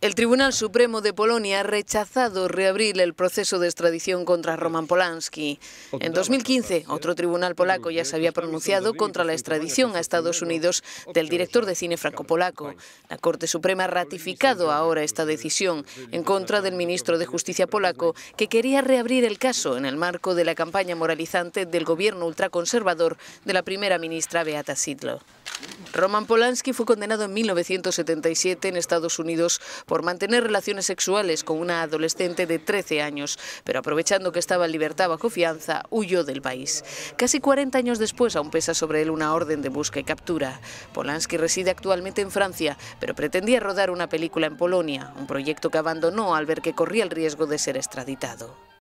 El Tribunal Supremo de Polonia ha rechazado reabrir el proceso de extradición contra Roman Polanski. En 2015, otro tribunal polaco ya se había pronunciado contra la extradición a Estados Unidos del director de cine franco-polaco. La Corte Suprema ha ratificado ahora esta decisión en contra del ministro de Justicia polaco, que quería reabrir el caso en el marco de la campaña moralizante del gobierno ultraconservador de la primera ministra Beata Sidlo. Roman Polanski fue condenado en 1977 en Estados Unidos por mantener relaciones sexuales con una adolescente de 13 años, pero aprovechando que estaba en libertad bajo fianza, huyó del país. Casi 40 años después aún pesa sobre él una orden de busca y captura. Polanski reside actualmente en Francia, pero pretendía rodar una película en Polonia, un proyecto que abandonó al ver que corría el riesgo de ser extraditado.